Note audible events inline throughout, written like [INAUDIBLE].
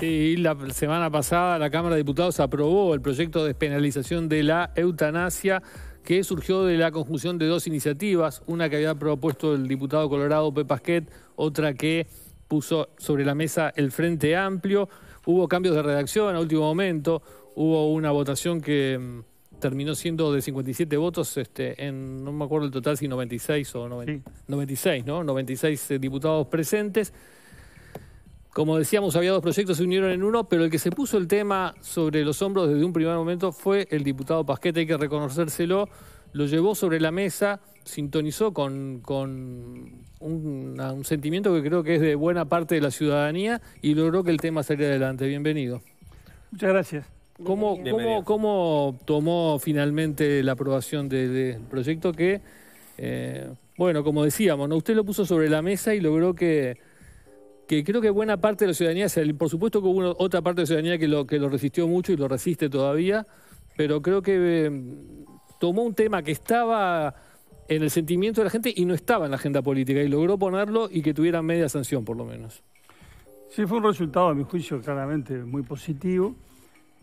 Sí, la semana pasada la Cámara de Diputados aprobó el proyecto de despenalización de la eutanasia que surgió de la conjunción de dos iniciativas, una que había propuesto el diputado colorado Pepasquet, otra que puso sobre la mesa el Frente Amplio. Hubo cambios de redacción a último momento, hubo una votación que mm, terminó siendo de 57 votos, este, en, no me acuerdo el total si 96 o 96, ¿no? 96 eh, diputados presentes. Como decíamos, había dos proyectos, se unieron en uno, pero el que se puso el tema sobre los hombros desde un primer momento fue el diputado Pasquete, hay que reconocérselo, lo llevó sobre la mesa, sintonizó con, con un, sentimiento que creo que es de buena parte de la ciudadanía y logró que el tema saliera adelante. Bienvenido. Muchas gracias. ¿Cómo, cómo, cómo tomó finalmente la aprobación del proyecto que, eh, bueno, como decíamos, usted lo puso sobre la mesa y logró que que creo que buena parte de la ciudadanía, por supuesto que hubo otra parte de la ciudadanía que lo, que lo resistió mucho y lo resiste todavía, pero creo que em, tomó un tema que estaba en el sentimiento de la gente y no estaba en la agenda política y logró ponerlo y que tuviera media sanción por lo menos. Sí, fue un resultado, a mi juicio, claramente muy positivo,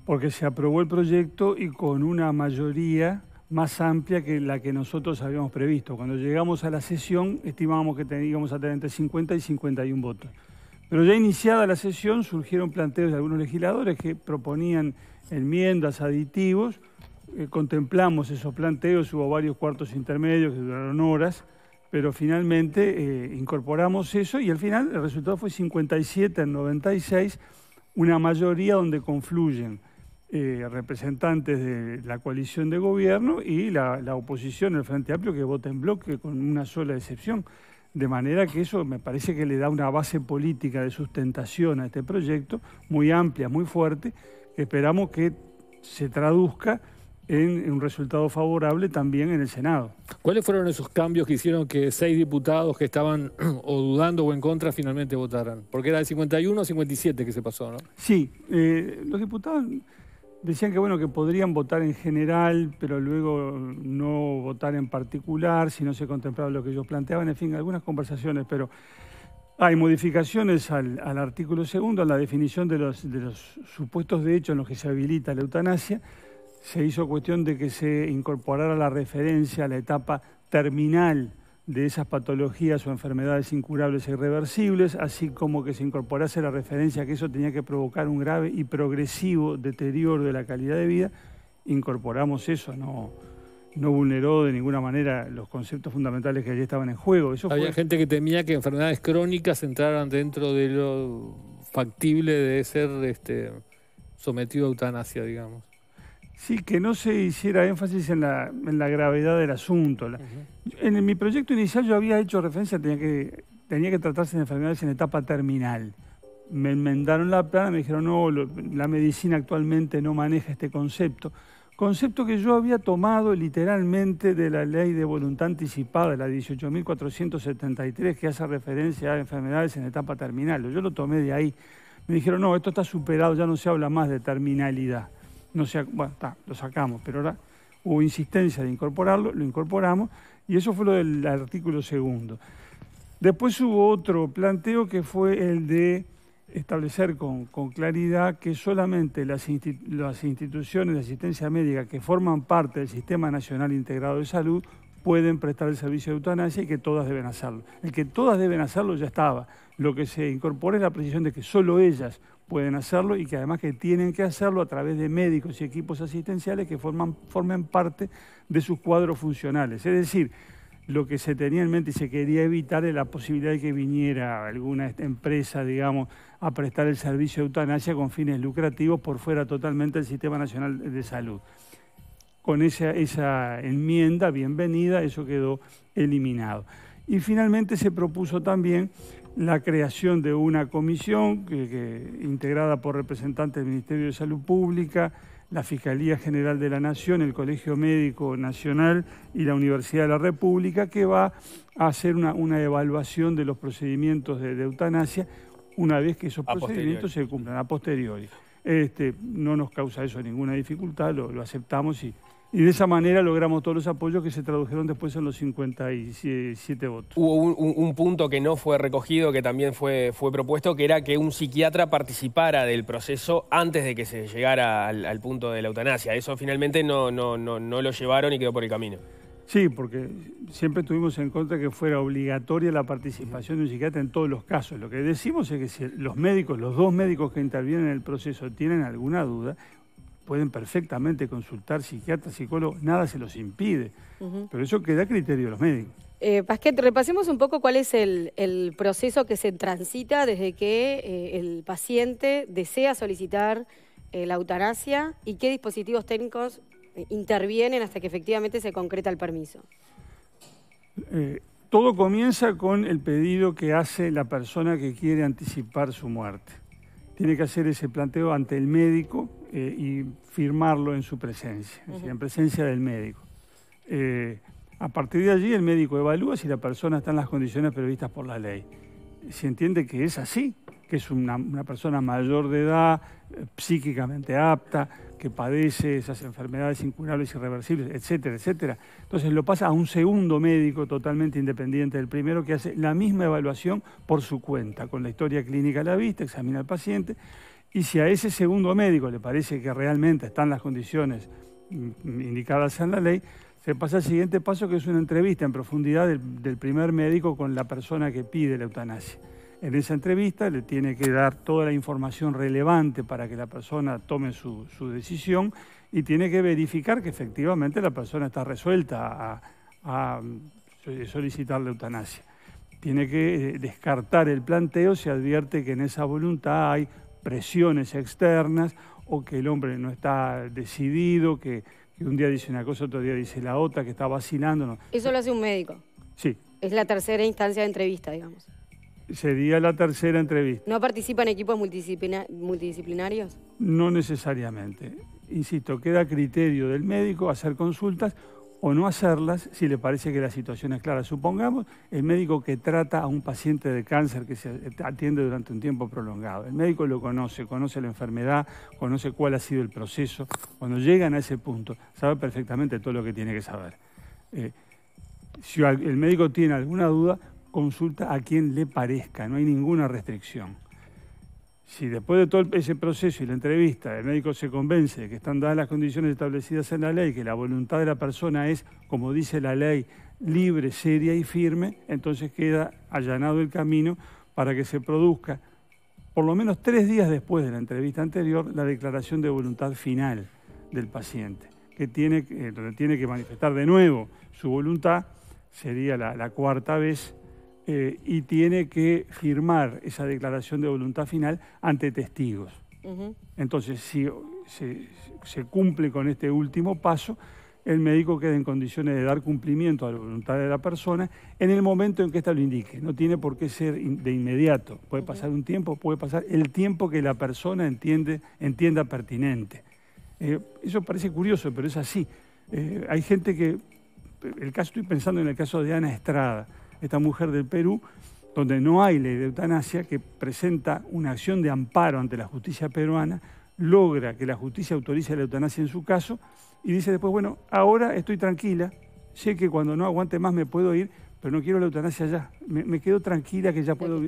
porque se aprobó el proyecto y con una mayoría más amplia que la que nosotros habíamos previsto. Cuando llegamos a la sesión, estimábamos que teníamos a tener entre 50 y 51 votos. Pero ya iniciada la sesión surgieron planteos de algunos legisladores que proponían enmiendas, aditivos. Eh, contemplamos esos planteos, hubo varios cuartos intermedios que duraron horas, pero finalmente eh, incorporamos eso y al final el resultado fue 57 en 96, una mayoría donde confluyen eh, representantes de la coalición de gobierno y la, la oposición, el Frente Amplio, que vota en bloque con una sola excepción. De manera que eso me parece que le da una base política de sustentación a este proyecto muy amplia, muy fuerte, esperamos que se traduzca en un resultado favorable también en el Senado. ¿Cuáles fueron esos cambios que hicieron que seis diputados que estaban [CLEARS THROAT] o dudando o en contra finalmente votaran? Porque era de 51 a 57 que se pasó, ¿no? Sí, eh, los diputados Decían que bueno que podrían votar en general, pero luego no votar en particular si no se contemplaba lo que ellos planteaban. En fin, algunas conversaciones, pero hay modificaciones al, artículo segundo, a la definición de los, de los supuestos de hecho en los que se habilita la eutanasia. Se hizo cuestión de que se incorporara la referencia a la etapa terminal de esas patologías o enfermedades incurables e irreversibles, así como que se incorporase la referencia que eso tenía que provocar un grave y progresivo deterioro de la calidad de vida, incorporamos eso, no, no vulneró de ninguna manera los conceptos fundamentales que allí estaban en juego. Había gente que temía que enfermedades crónicas entraran dentro de lo factible de ser este, sometido a eutanasia, digamos. Sí, que no se hiciera énfasis en la, gravedad del asunto. en, mi proyecto inicial yo había hecho referencia, tenía que, tenía que tratarse de enfermedades en etapa terminal. Me enmendaron la plana, me dijeron, no, la medicina actualmente no maneja este concepto. Concepto que yo había tomado literalmente de la ley de voluntad anticipada, la 18.473, que hace referencia a enfermedades en etapa terminal. Yo lo tomé de ahí. Me dijeron, no, esto está superado, ya no se habla más de terminalidad no se, bueno, está lo sacamos, pero ahora hubo insistencia de incorporarlo, lo incorporamos, y eso fue lo del artículo segundo. Después hubo otro planteo que fue el de establecer con, claridad que solamente las instituciones de asistencia médica que forman parte del Sistema Nacional Integrado de Salud pueden prestar el servicio de eutanasia y que todas deben hacerlo. El que todas deben hacerlo ya estaba. Lo que se incorpora es la precisión de que solo ellas pueden hacerlo y que además que tienen que hacerlo a través de médicos y equipos asistenciales que forman, formen parte de sus cuadros funcionales. Es decir, lo que se tenía en mente y se quería evitar es la posibilidad de que viniera alguna empresa, digamos, a prestar el servicio de eutanasia con fines lucrativos por fuera totalmente del Sistema Nacional de Salud con esa, enmienda, bienvenida, eso quedó eliminado. Y finalmente se propuso también la creación de una comisión integrada por representantes del Ministerio de Salud Pública, la Fiscalía General de la Nación, el Colegio Médico Nacional y la Universidad de la República, que va a hacer una, evaluación de los procedimientos de, eutanasia una vez que esos procedimientos se cumplan a posteriori. Este, no nos causa eso ninguna dificultad, lo, lo aceptamos y y de esa manera logramos todos los apoyos que se tradujeron después en los 57 votos. Hubo un, punto que no fue recogido, que también fue, fue propuesto, que era que un psiquiatra participara del proceso antes de que se llegara al, punto de la eutanasia. Eso finalmente no, no, no, no lo llevaron y quedó por el camino. Sí, porque siempre tuvimos en contra que fuera obligatoria la participación de un psiquiatra en todos los casos. Lo que decimos es que si los médicos, los dos médicos que intervienen en el proceso tienen alguna duda, pueden perfectamente consultar psiquiatra, psicólogo, nada se los impide, pero eso queda a criterio de los médicos. Eh, repasemos un poco cuál es el, proceso que se transita desde que eh, el paciente desea solicitar eh, la eutanasia y qué dispositivos técnicos eh, intervienen hasta que efectivamente se concreta el permiso. todo comienza con el pedido que hace la persona que quiere anticipar su muerte tiene que hacer ese planteo ante el médico eh, y firmarlo en su presencia, en presencia del médico. Eh, a partir de allí el médico evalúa si la persona está en las condiciones previstas por la ley. Se entiende que es así, que es una, persona mayor de edad, eh, psíquicamente apta, que padece esas enfermedades incurables, irreversibles, etcétera, etcétera. Entonces lo pasa a un segundo médico totalmente independiente del primero que hace la misma evaluación por su cuenta, con la historia clínica a la vista, examina al paciente y si a ese segundo médico le parece que realmente están las condiciones indicadas en la ley, se pasa al siguiente paso que es una entrevista en profundidad del primer médico con la persona que pide la eutanasia. En esa entrevista le tiene que dar toda la información relevante para que la persona tome su, decisión y tiene que verificar que efectivamente la persona está resuelta a, solicitar la eutanasia. Tiene que eh, descartar el planteo si advierte que en esa voluntad hay presiones externas o que el hombre no está decidido, que, que un día dice una cosa, otro día dice la otra, que está vacilando. Eso lo hace un médico. Sí. Es la tercera instancia de entrevista, digamos. Sería la tercera entrevista. ¿No participan equipos multidisciplinarios? No necesariamente. Insisto, queda criterio del médico hacer consultas o no hacerlas si le parece que la situación es clara. Supongamos el médico que trata a un paciente de cáncer que se atiende durante un tiempo prolongado. El médico lo conoce, conoce la enfermedad, conoce cuál ha sido el proceso. Cuando llegan a ese punto, sabe perfectamente todo lo que tiene que saber. Eh, si el médico tiene alguna duda, consulta a quien le parezca, no hay ninguna restricción. Si después de todo ese proceso y la entrevista el médico se convence de que están dadas las condiciones establecidas en la ley, que la voluntad de la persona es, como dice la ley, libre, seria y firme, entonces queda allanado el camino para que se produzca, por lo menos tres días después de la entrevista anterior, la declaración de voluntad final del paciente, que tiene, eh, donde tiene que manifestar de nuevo su voluntad, sería la cuarta vez eh, y tiene que firmar esa declaración de voluntad final ante testigos. Entonces, si se, cumple con este último paso, el médico queda en condiciones de dar cumplimiento a la voluntad de la persona en el momento en que ésta lo indique. No tiene por qué ser de inmediato. Puede pasar un tiempo, puede pasar el tiempo que la persona entiende, entienda pertinente. Eh, eso parece curioso, pero es así. Eh, hay gente que, el caso, estoy pensando en el caso de Ana Estrada, esta mujer del Perú, donde no hay ley de eutanasia, que presenta una acción de amparo ante la justicia peruana, logra que la justicia autorice la eutanasia en su caso y dice después, bueno, ahora estoy tranquila, sé que cuando no aguante más me puedo ir, pero no quiero la eutanasia ya, me, quedo tranquila que ya puedo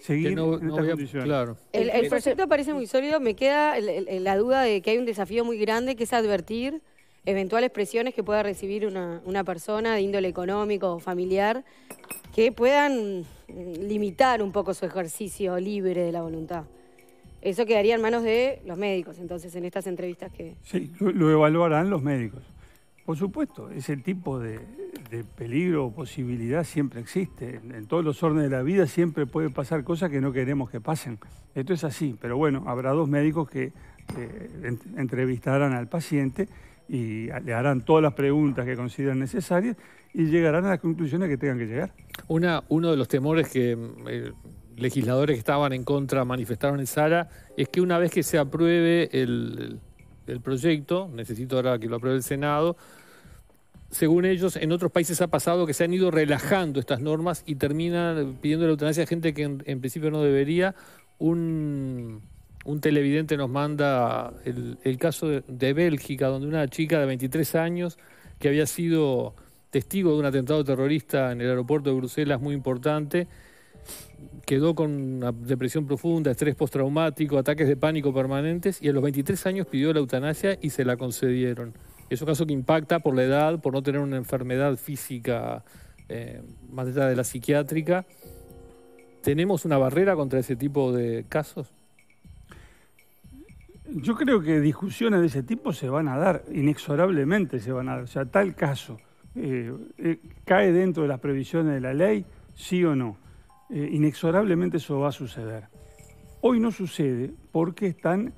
seguir El, proyecto parece muy sólido, me queda la duda de que hay un desafío muy grande que es advertir eventuales presiones que pueda recibir una, persona de índole económico o familiar que puedan mm, limitar un poco su ejercicio libre de la voluntad. Eso quedaría en manos de los médicos, entonces, en estas entrevistas que... Sí, lo, evaluarán los médicos. Por supuesto, ese tipo de, peligro o posibilidad siempre existe. En, todos los órdenes de la vida siempre puede pasar cosas que no queremos que pasen. Esto es así, pero bueno, habrá dos médicos que eh, entrevistarán al paciente y le harán todas las preguntas que consideren necesarias y llegarán a las conclusiones que tengan que llegar. Una, uno de los temores que mm, eh, legisladores que estaban en contra manifestaron en Sara es que una vez que se apruebe el, proyecto, necesito ahora que lo apruebe el Senado, según ellos, en otros países ha pasado que se han ido relajando estas normas y terminan pidiendo la eutanasia a gente que en, en principio no debería. Un, un televidente nos manda el, caso de, Bélgica, donde una chica de 23 años que había sido testigo de un atentado terrorista en el aeropuerto de Bruselas muy importante, quedó con una depresión profunda, estrés postraumático, ataques de pánico permanentes y a los 23 años pidió la eutanasia y se la concedieron. Es un caso que impacta por la edad, por no tener una enfermedad física eh, más allá de la psiquiátrica. ¿Tenemos una barrera contra ese tipo de casos? Yo creo que discusiones de ese tipo se van a dar, inexorablemente se van a dar. O sea, tal caso, eh, eh, ¿cae dentro de las previsiones de la ley? Sí o no. Eh, inexorablemente eso va a suceder. Hoy no sucede porque están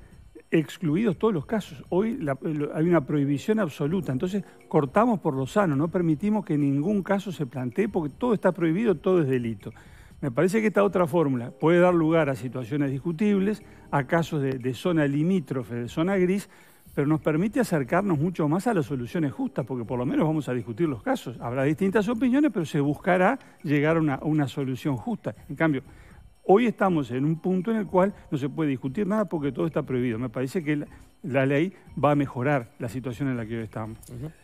excluidos todos los casos. Hoy hay una prohibición absoluta. Entonces cortamos por lo sano, no permitimos que ningún caso se plantee porque todo está prohibido, todo es delito. Me parece que esta otra fórmula puede dar lugar a situaciones discutibles, a casos de, zona limítrofe, de zona gris, pero nos permite acercarnos mucho más a las soluciones justas, porque por lo menos vamos a discutir los casos. Habrá distintas opiniones, pero se buscará llegar a una, a una solución justa. En cambio, Hoy estamos en un punto en el cual no se puede discutir nada porque todo está prohibido. Me parece que la, ley va a mejorar la situación en la que hoy estamos.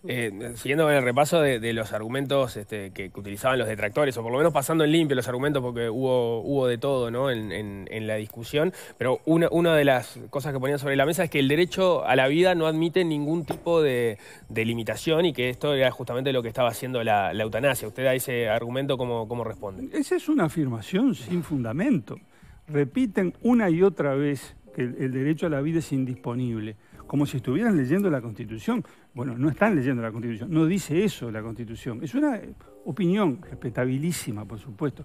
Eh, siguiendo con el repaso de, los argumentos este, que, utilizaban los detractores, o por lo menos pasando en limpio los argumentos, porque hubo, hubo de todo ¿no? en, la discusión, pero una, de las cosas que ponían sobre la mesa es que el derecho a la vida no admite ningún tipo de, limitación y que esto era justamente lo que estaba haciendo la, eutanasia. ¿Usted a ese argumento cómo, cómo responde? Esa es una afirmación sin fundamento. Repiten una y otra vez que el derecho a la vida es indisponible, como si estuvieran leyendo la Constitución. Bueno, no están leyendo la Constitución, no dice eso la Constitución. Es una opinión respetabilísima, por supuesto,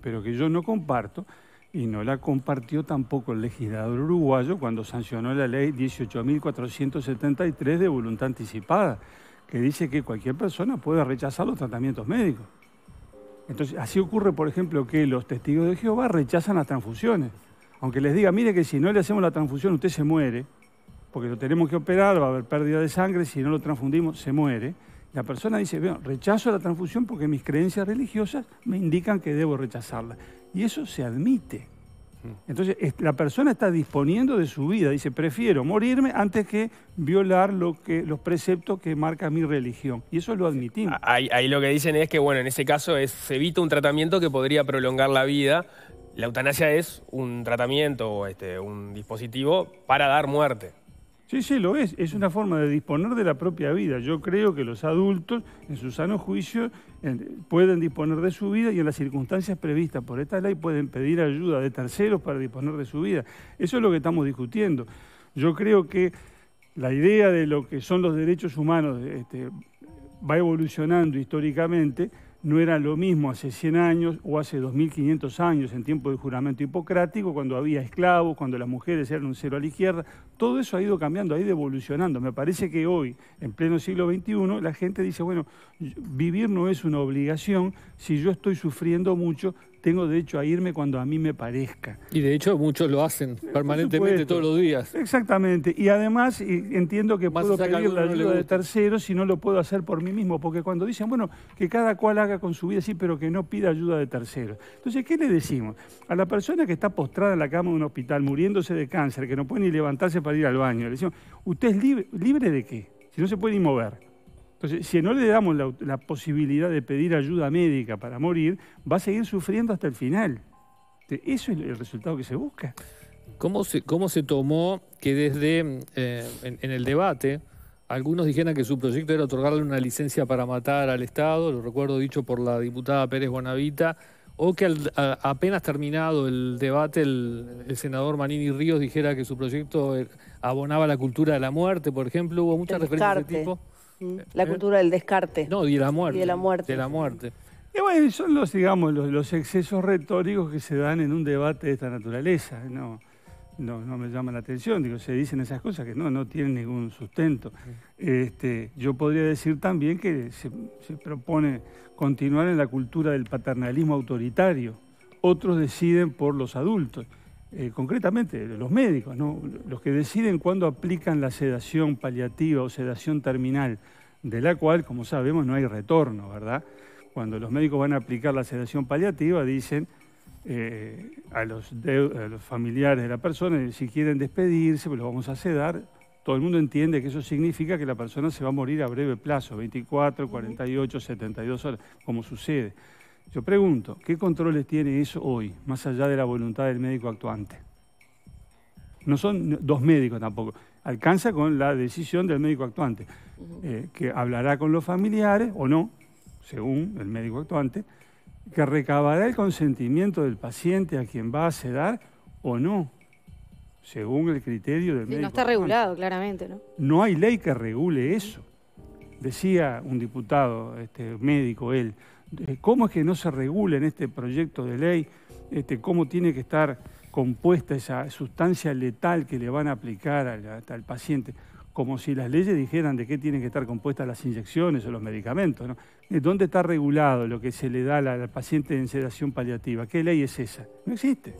pero que yo no comparto y no la compartió tampoco el legislador uruguayo cuando sancionó la ley 18.473 de voluntad anticipada, que dice que cualquier persona puede rechazar los tratamientos médicos. Entonces, así ocurre, por ejemplo, que los testigos de Jehová rechazan las transfusiones. Aunque les diga, mire que si no le hacemos la transfusión, usted se muere, porque lo tenemos que operar, va a haber pérdida de sangre, si no lo transfundimos, se muere. La persona dice, bueno, rechazo la transfusión porque mis creencias religiosas me indican que debo rechazarla. Y eso se admite. Entonces, la persona está disponiendo de su vida, dice, prefiero morirme antes que violar los preceptos que marca mi religión. Y eso lo admitimos. Ahí, lo que dicen es que, bueno, en ese caso es, se evita un tratamiento que podría prolongar la vida. La eutanasia es un tratamiento o este, un dispositivo para dar muerte. Sí, sí, lo es. Es una forma de disponer de la propia vida. Yo creo que los adultos, en su sano juicio, pueden disponer de su vida y en las circunstancias previstas por esta ley pueden pedir ayuda de terceros para disponer de su vida. Eso es lo que estamos discutiendo. Yo creo que la idea de lo que son los derechos humanos este, va evolucionando históricamente no era lo mismo hace 100 años o hace 2500 años en tiempo del juramento hipocrático, cuando había esclavos, cuando las mujeres eran un cero a la izquierda. Todo eso ha ido cambiando, ha ido evolucionando. Me parece que hoy, en pleno siglo XXI, la gente dice, bueno, vivir no es una obligación si yo estoy sufriendo mucho, tengo derecho a irme cuando a mí me parezca. Y de hecho muchos lo hacen permanentemente todos los días. Exactamente. Y además entiendo que puedo pedir la ayuda de terceros si no lo puedo hacer por mí mismo, porque cuando dicen, bueno, que cada cual haga con su vida sí, pero que no pida ayuda de terceros. Entonces, ¿qué le decimos? A la persona que está postrada en la cama de un hospital, muriéndose de cáncer, que no puede ni levantarse para ir al baño, le decimos, ¿usted es libre, libre de qué? Si no se puede ni mover. Entonces, si no le damos la, posibilidad de pedir ayuda médica para morir, va a seguir sufriendo hasta el final. Eso es el resultado que se busca. ¿Cómo se, cómo se tomó que desde eh, en, el debate algunos dijeran que su proyecto era otorgarle una licencia para matar al Estado, lo recuerdo dicho por la diputada Pérez Bonavita, o que apenas terminado el debate el, senador Manini Ríos dijera que su proyecto eh, abonaba la cultura de la muerte, por ejemplo, hubo muchas referencias de tipo. La eh. cultura del descarte. No, y de la muerte. de la muerte. De la muerte. Y bueno, son los, digamos, los, excesos retóricos que se dan en un debate de esta naturaleza. No, no, me llama la atención. Digo, se dicen esas cosas que no, no tienen ningún sustento. Este, yo podría decir también que se, se propone continuar en la cultura del paternalismo autoritario. Otros deciden por los adultos. Eh, concretamente los médicos, ¿no? los que deciden cuándo aplican la sedación paliativa o sedación terminal, de la cual, como sabemos, no hay retorno, ¿verdad? Cuando los médicos van a aplicar la sedación paliativa, dicen eh, a, los familiares de la persona, si quieren despedirse, pues lo vamos a sedar. Todo el mundo entiende que eso significa que la persona se va a morir a breve plazo, 24, 48, 72 horas, como sucede. Yo pregunto, ¿qué controles tiene eso hoy, más allá de la voluntad del médico actuante? No son dos médicos tampoco. Alcanza con la decisión del médico actuante, eh, que hablará con los familiares o no, según el médico actuante, que recabará el consentimiento del paciente a quien va a sedar o no, según el criterio del sí, médico. No está regulado, claramente, ¿no? No hay ley que regule eso. Decía un diputado, este, médico, él, eh, cómo es que no se regula en este proyecto de ley, este, cómo tiene que estar compuesta esa sustancia letal que le van a aplicar al, al paciente, como si las leyes dijeran de qué tienen que estar compuestas las inyecciones o los medicamentos. ¿no? ¿Dónde está regulado lo que se le da al paciente en sedación paliativa? ¿Qué ley es esa? No existe.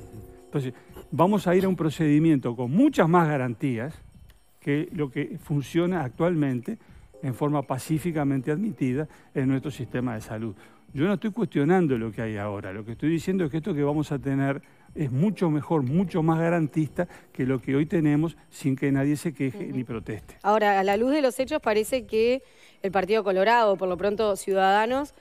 Entonces, vamos a ir a un procedimiento con muchas más garantías que lo que funciona actualmente en forma pacíficamente admitida en nuestro sistema de salud. Yo no estoy cuestionando lo que hay ahora, lo que estoy diciendo es que esto que vamos a tener es mucho mejor, mucho más garantista que lo que hoy tenemos sin que nadie se queje ni proteste. Ahora, a la luz de los hechos parece que el Partido Colorado, por lo pronto Ciudadanos,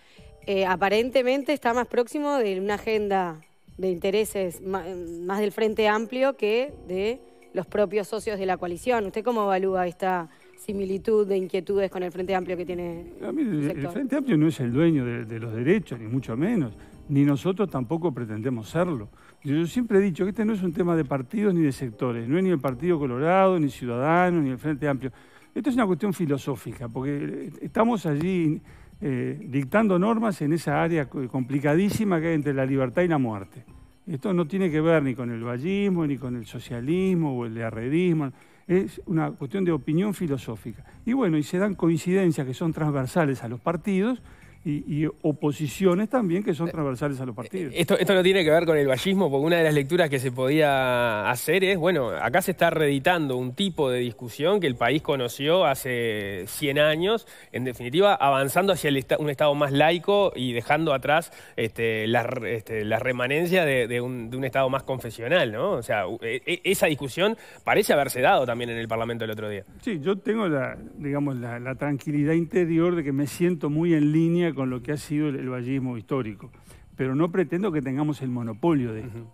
eh, aparentemente está más próximo de una agenda de intereses más del Frente Amplio que de los propios socios de la coalición. ¿Usted cómo evalúa esta similitud de inquietudes con el Frente Amplio que tiene. el, Frente Amplio no es el dueño de, los derechos, ni mucho menos, ni nosotros tampoco pretendemos serlo. Yo siempre he dicho que este no es un tema de partidos ni de sectores, no es ni el Partido Colorado, ni Ciudadanos, ni el Frente Amplio. Esto es una cuestión filosófica, porque eh, estamos allí eh, dictando normas en esa área complicadísima que hay entre la libertad y la muerte. Esto no tiene que ver ni con el vallismo, ni con el socialismo o el arredismo es una cuestión de opinión filosófica. Y bueno, y se dan coincidencias que son transversales a los partidos y, oposiciones también que son eh, transversales a los partidos. Eh, esto, esto no tiene que ver con el vallismo, porque una de las lecturas que se podía hacer es, bueno, acá se está reeditando un tipo de discusión que el país conoció hace 100 años, en definitiva avanzando hacia un Estado más laico y dejando atrás este, la este, remanencia de, un, Estado más confesional, ¿no? O sea, e, e, esa discusión parece haberse dado también en el Parlamento el otro día. Sí, yo tengo la, digamos, la tranquilidad interior de que me siento muy en línea con lo que ha sido el, vallismo histórico. Pero no pretendo que tengamos el monopolio de esto.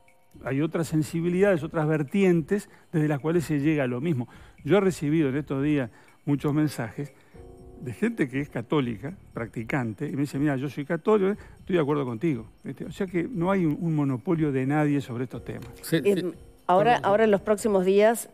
hay otras sensibilidades, otras vertientes desde las cuales se llega a lo mismo. Yo he recibido en estos días muchos mensajes de gente que es católica, practicante, y me dice, mira, yo soy católico, estoy de acuerdo contigo. O sea que no hay un, monopolio de nadie sobre estos temas. Eh, ahora, ahora en los próximos días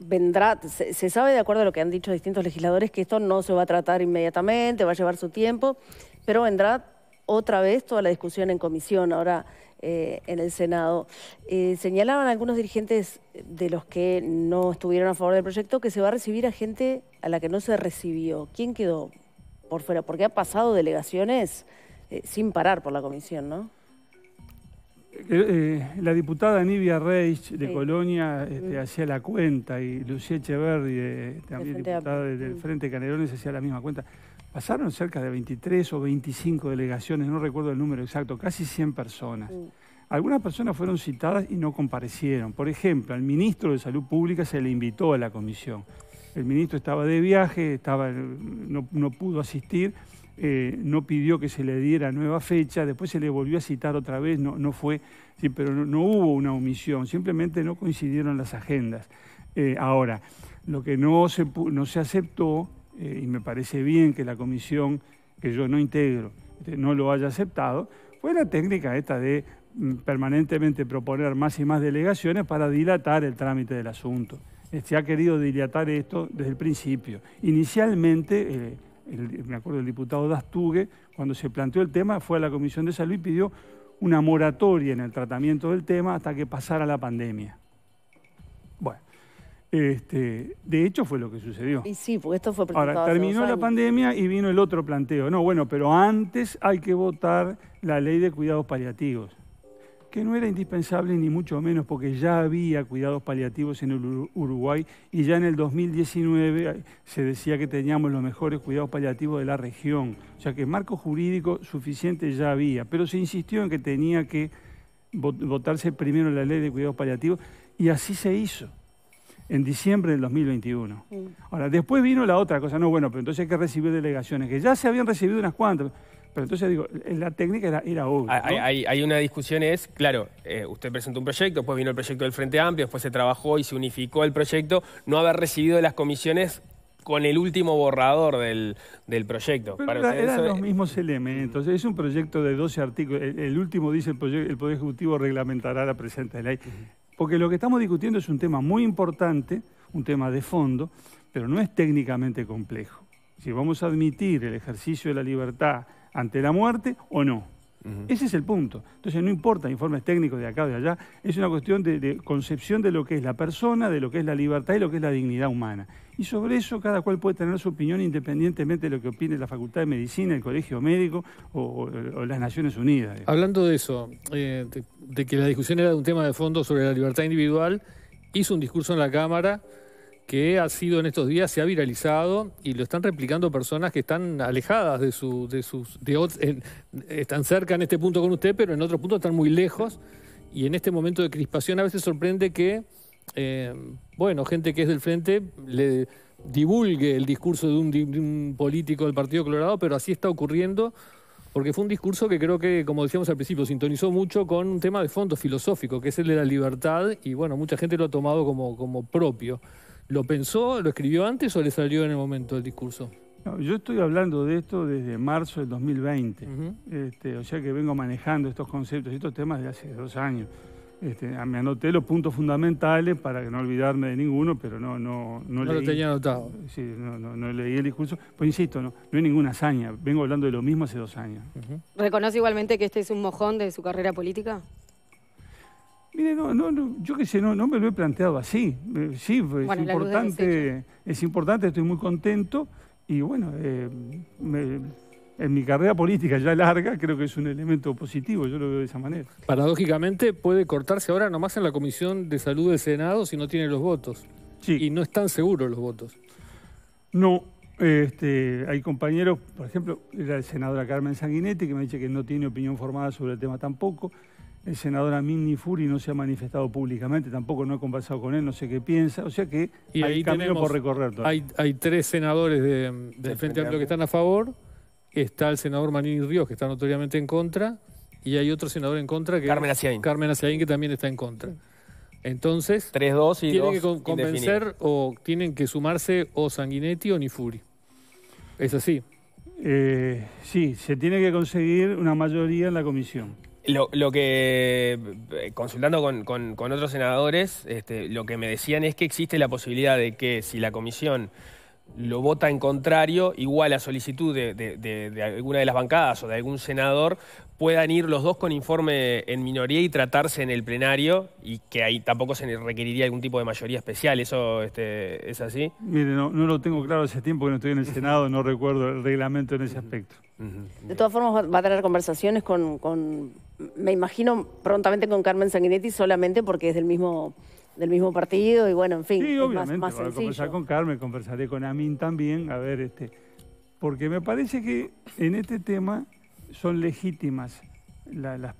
vendrá, se sabe de acuerdo a lo que han dicho distintos legisladores que esto no se va a tratar inmediatamente, va a llevar su tiempo pero vendrá otra vez toda la discusión en comisión ahora eh, en el Senado. Eh, señalaban algunos dirigentes de los que no estuvieron a favor del proyecto que se va a recibir a gente a la que no se recibió. ¿Quién quedó por fuera? Porque ha pasado delegaciones eh, sin parar por la comisión, ¿no? la diputada Nivia Reich de Colonia mm. este, hacía la cuenta y Lucía Echeverri, también diputada del mm. Frente Canelones, hacía la misma cuenta. Pasaron cerca de 23 o 25 delegaciones, no recuerdo el número exacto, casi 100 personas. Algunas personas fueron citadas y no comparecieron. Por ejemplo, al ministro de Salud Pública se le invitó a la comisión. El ministro estaba de viaje, estaba, no, pudo asistir, eh, no pidió que se le diera nueva fecha, después se le volvió a citar otra vez, no, no fue, sí, pero no, hubo una omisión, simplemente no coincidieron las agendas. Eh, ahora, lo que no se, no se aceptó eh, y me parece bien que la comisión que yo no integro este, no lo haya aceptado, fue la técnica esta de mm, permanentemente proponer más y más delegaciones para dilatar el trámite del asunto. Se ha querido dilatar esto desde el principio. Inicialmente, eh, me acuerdo el diputado Dastugue, cuando se planteó el tema, fue a la Comisión de Salud y pidió una moratoria en el tratamiento del tema hasta que pasara la pandemia. Este, de hecho fue lo que sucedió. Y sí, Ahora, terminó la pandemia y vino el otro planteo. No, bueno, pero antes hay que votar la ley de cuidados paliativos, que no era indispensable ni mucho menos porque ya había cuidados paliativos en Uruguay y ya en el 2019 eh, se decía que teníamos los mejores cuidados paliativos de la región. O sea que marco jurídico suficiente ya había, pero se insistió en que tenía que votarse primero la ley de cuidados paliativos y así se hizo en diciembre del 2021. Ahora, después vino la otra cosa, no, bueno, pero entonces hay que recibir delegaciones, que ya se habían recibido unas cuantas. Pero entonces digo, eh, la técnica era, ir obvia. Ah, hay, una discusión, es, claro, eh, usted presentó un proyecto, después vino el proyecto del Frente Amplio, después se trabajó y se unificó el proyecto, no haber recibido las comisiones con el último borrador del, proyecto. eran los mismos elementos. Es un proyecto de 12 artículos. El, último dice el, Poder Ejecutivo reglamentará la presente ley porque lo que estamos discutiendo es un tema muy importante, un tema de fondo, pero no es técnicamente complejo. Si vamos a admitir el ejercicio de la libertad ante la muerte o no. Ese es el punto. Entonces no importa informes técnicos de acá o de allá, es una cuestión de, concepción de lo que es la persona, de lo que es la libertad y lo que es la dignidad humana. Y sobre eso cada cual puede tener su opinión independientemente de lo que opine la Facultad de Medicina, el Colegio Médico o, las Naciones Unidas. Hablando de eso, eh, de, de que la discusión era de un tema de fondo sobre la libertad individual, hizo un discurso en la Cámara que ha sido en estos días, se ha viralizado y lo están replicando personas que están alejadas de su, de sus, de están cerca en este punto con usted, pero en otro punto están muy lejos. Y en este momento de crispación a veces sorprende que, eh, bueno, gente que es del frente le divulgue el discurso de un, político del Partido Colorado, pero así está ocurriendo porque fue un discurso que creo que, como decíamos al principio, sintonizó mucho con un tema de fondo filosófico, que es el de la libertad, y bueno, mucha gente lo ha tomado como, como propio. ¿Lo pensó, lo escribió antes o le salió en el momento del discurso? yo estoy hablando de esto desde marzo del 2020, este, o sea que vengo manejando estos conceptos y estos temas desde hace dos años. Este, me anoté los puntos fundamentales para no olvidarme de ninguno, pero no, no, no, leí, lo tenía anotado. Sí, no, leí el discurso. Pues insisto, no, no hay ninguna hazaña. Vengo hablando de lo mismo hace dos años. ¿Reconoce igualmente que este es un mojón de su carrera política? Mire, no, no, yo qué sé, no, no me lo he planteado así. Eh, sí, es importante, es importante, estoy muy contento y bueno, eh, en mi carrera política ya larga creo que es un elemento positivo, yo lo veo de esa manera. Paradójicamente puede cortarse ahora nomás en la Comisión de Salud del Senado si no tiene los votos. Sí. Y no están seguros los votos. No, este, hay compañeros, por ejemplo, la senadora Carmen Sanguinetti que me dice que no tiene opinión formada sobre el tema tampoco el senador Amin Nifuri no se ha manifestado públicamente, tampoco no he conversado con él, no sé qué piensa, o sea que hay por recorrer. Hay, tres senadores de, Frente, Amplio que están a favor, está el senador Manini Ríos, que está notoriamente en contra, y hay otro senador en contra que... Carmen Asiaín. Carmen Asiaín, que también está en contra. Entonces, tres, dos y tienen que convencer o tienen que sumarse o Sanguinetti o Nifuri. Es así. Eh, sí, se tiene que conseguir una mayoría en la comisión. Lo, que, eh, consultando con, otros senadores, este, lo que me decían es que existe la posibilidad de que si la comisión lo vota en contrario, igual a solicitud de, alguna de las bancadas o de algún senador, puedan ir los dos con informe en minoría y tratarse en el plenario y que ahí tampoco se requeriría algún tipo de mayoría especial. ¿Eso este, es así? Mire, no, lo tengo claro hace tiempo que no estoy en el [LAUGHS] Senado, no recuerdo el reglamento en ese aspecto. De todas formas, va a tener conversaciones con me imagino prontamente con Carmen Sanguinetti solamente porque es del mismo del mismo partido y bueno, en fin, sí, obviamente, voy a conversar con Carmen, conversaré con Amin también, a ver este porque me parece que en este tema son legítimas las,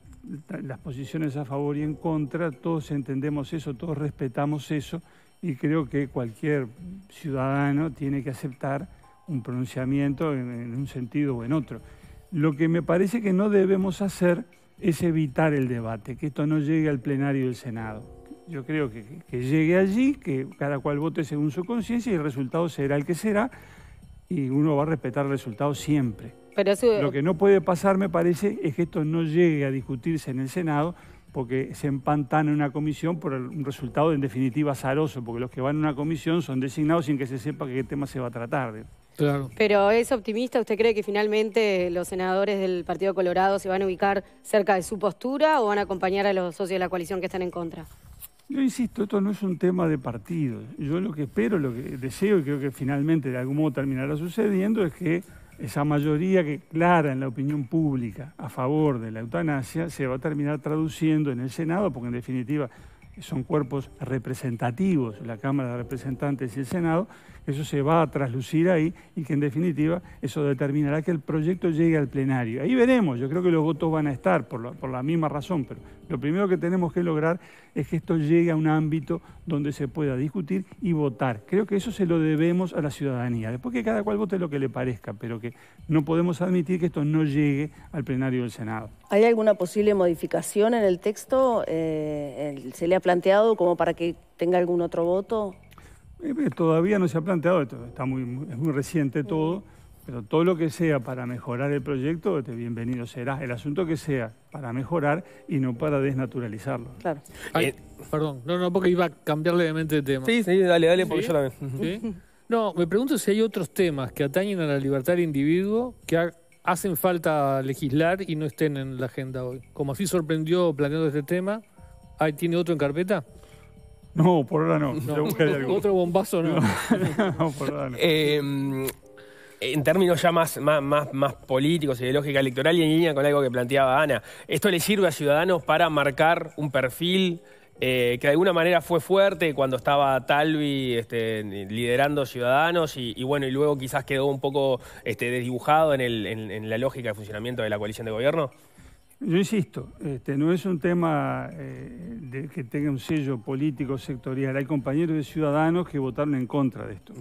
posiciones a favor y en contra, todos entendemos eso, todos respetamos eso y creo que cualquier ciudadano tiene que aceptar un pronunciamiento en un sentido o en otro. Lo que me parece que no debemos hacer es evitar el debate, que esto no llegue al plenario del Senado. Yo creo que, llegue allí, que cada cual vote según su conciencia y el resultado será el que será y uno va a respetar el resultado siempre. Lo que no puede pasar, me parece, es que esto no llegue a discutirse en el Senado porque se empantana en una comisión por un resultado en definitiva azaroso, porque los que van a una comisión son designados sin que se sepa qué tema se va a tratar. Pero es optimista, ¿usted cree que finalmente los senadores del Partido Colorado se van a ubicar cerca de su postura o van a acompañar a los socios de la coalición que están en contra? Yo insisto, esto no es un tema de partido. Yo lo que espero, lo que deseo y creo que finalmente de algún modo terminará sucediendo es que esa mayoría que clara en la opinión pública a favor de la eutanasia se va a terminar traduciendo en el Senado, porque en definitiva son cuerpos representativos, la Cámara de Representantes y el Senado, eso se va a traslucir ahí y que en definitiva eso determinará que el proyecto llegue al plenario. Ahí veremos, yo creo que los votos van a estar por la, misma razón, pero lo primero que tenemos que lograr es que esto llegue a un ámbito donde se pueda discutir y votar. Creo que eso se lo debemos a la ciudadanía. Después que cada cual vote lo que le parezca, pero que no podemos admitir que esto no llegue al plenario del Senado. ¿Hay alguna posible modificación en el texto? Eh, ¿Se le ha planteado como para que tenga algún otro voto? Eh, eh, todavía no se ha planteado, esto. está muy, es muy reciente todo, pero todo lo que sea para mejorar el proyecto, este, bienvenido será. El asunto que sea para mejorar y no para desnaturalizarlo. Claro. perdón, no, no, porque iba a cambiarle de de tema. Sí, sí, dale, dale, porque yo la veo. No, me pregunto si hay otros temas que atañen a la libertad del individuo que hacen falta legislar y no estén en la agenda hoy. Como así sorprendió planeando este tema, ¿tiene otro en carpeta? No, por ahora no. Otro bombazo no. [LAUGHS] Em, en términos ya más, políticos y de lógica electoral y en línea con algo que planteaba Ana, ¿esto le sirve a Ciudadanos para marcar un perfil eh, que de alguna manera fue fuerte cuando estaba Talvi este, liderando Ciudadanos y, bueno, y luego quizás quedó un poco este, desdibujado en, en la lógica de funcionamiento de la coalición de gobierno? Yo insisto, este, no es un tema eh, que tenga un sello político sectorial. Hay compañeros de ciudadanos que votaron en contra de esto.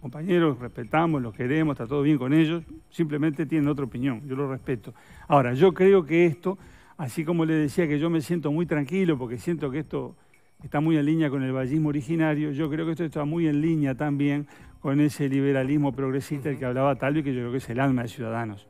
Compañeros, respetamos, los queremos, está todo bien con ellos. Simplemente tienen otra opinión, yo lo respeto. Ahora, yo creo que esto, así como le decía que yo me siento muy tranquilo porque siento que esto está muy en línea con el vallismo originario, yo creo que esto está muy en línea también con ese liberalismo progresista del que hablaba y que yo creo que es el alma de Ciudadanos.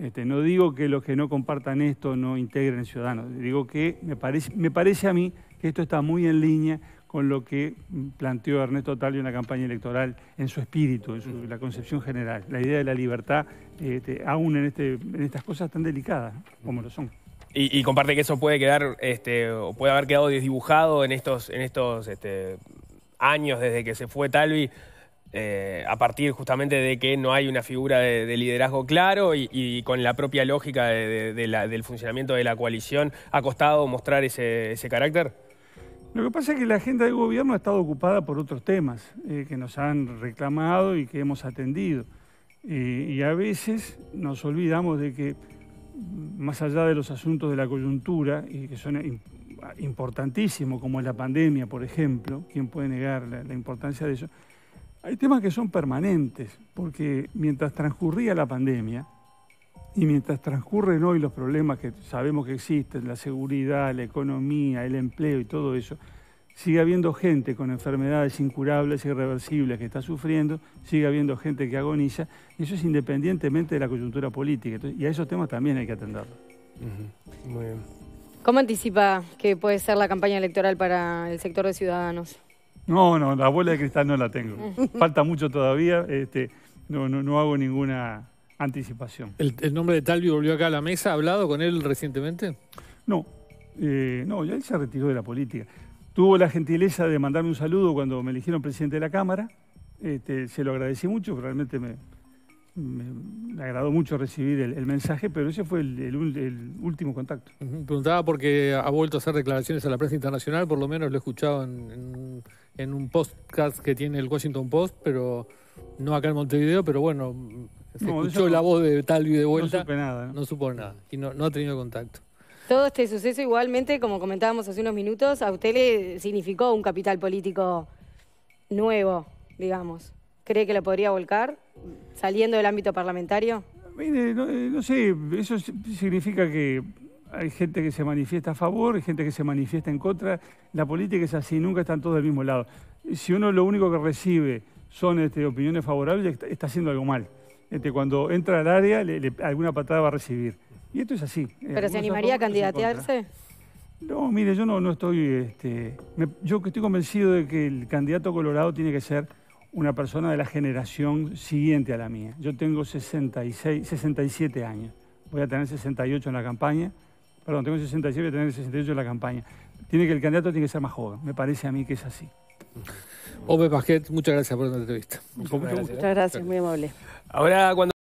Este, no digo que los que no compartan esto no integren ciudadanos, digo que me parece, me parece a mí que esto está muy en línea con lo que planteó Ernesto Talvi en la campaña electoral, en su espíritu, en su, la concepción general, la idea de la libertad, este, aún este, en, estas cosas tan delicadas como lo son. Y, comparte que eso puede quedar, o puede haber quedado desdibujado en estos, años desde que se fue Talvi, eh, a partir justamente de que no hay una figura de, liderazgo claro y, con la propia lógica del funcionamiento de la coalición, ¿ha costado mostrar ese, carácter? Lo que pasa es que la agenda del gobierno ha estado ocupada por otros temas eh, que nos han reclamado y que hemos atendido. Eh, y a veces nos olvidamos de que, más allá de los asuntos de la coyuntura, y que son importantísimos, como es la pandemia, por ejemplo, ¿quién puede negar la importancia de eso? Hay temas que son permanentes, porque mientras transcurría la pandemia y mientras transcurren hoy los problemas que sabemos que existen, la seguridad, la economía, el empleo y todo eso, sigue habiendo gente con enfermedades incurables, irreversibles que está sufriendo, sigue habiendo gente que agoniza, y eso es independientemente de la coyuntura política, y a esos temas también hay que atenderlos. Muy bien. ¿Cómo anticipa que puede ser la campaña electoral para el sector de ciudadanos? No, no, la bola de cristal no la tengo. [LAUGHS] Falta mucho todavía, este, no, no, no hago ninguna anticipación. ¿El, nombre de Talvi volvió acá a la mesa? ¿Ha hablado con él recientemente? No, eh, no, ya él se retiró de la política. Tuvo la gentileza de mandarme un saludo cuando me eligieron presidente de la Cámara. Este, se lo agradecí mucho, realmente me, me agradó mucho recibir el, mensaje, pero ese fue el, último contacto. Preguntaba porque ha vuelto a hacer declaraciones a la prensa internacional, por lo menos lo he escuchado en en un podcast que tiene el Washington Post, pero no acá en Montevideo, pero bueno, se escuchó la voz de Talvi de vuelta. No supe nada. ¿no? supo nada y no, ha tenido contacto. Todo este suceso igualmente, como comentábamos hace unos minutos, a usted le significó un capital político nuevo, digamos. ¿Cree que lo podría volcar saliendo del ámbito parlamentario? Eh, no sé, eso significa que hay gente que se manifiesta a favor, hay gente que se manifiesta en contra. La política es así, nunca están todos del mismo lado. Si uno lo único que recibe son este, opiniones favorables, está haciendo algo mal. Este, cuando entra al área, alguna patada va a recibir. Y esto es así. ¿Pero se animaría a candidatearse? No, mire, yo no, no estoy... Este, yo estoy convencido de que el candidato colorado tiene que ser una persona de la generación siguiente a la mía. Yo tengo 66, 67 años. Voy a tener 68 en la campaña perdón, tengo 67, tener 68 en la campaña. Tiene que, el candidato tiene que ser más joven, me parece a mí que es así. Ove Pasquet, muchas gracias por la entrevista. Muchas gracias, gracias muy amable. Ahora, cuando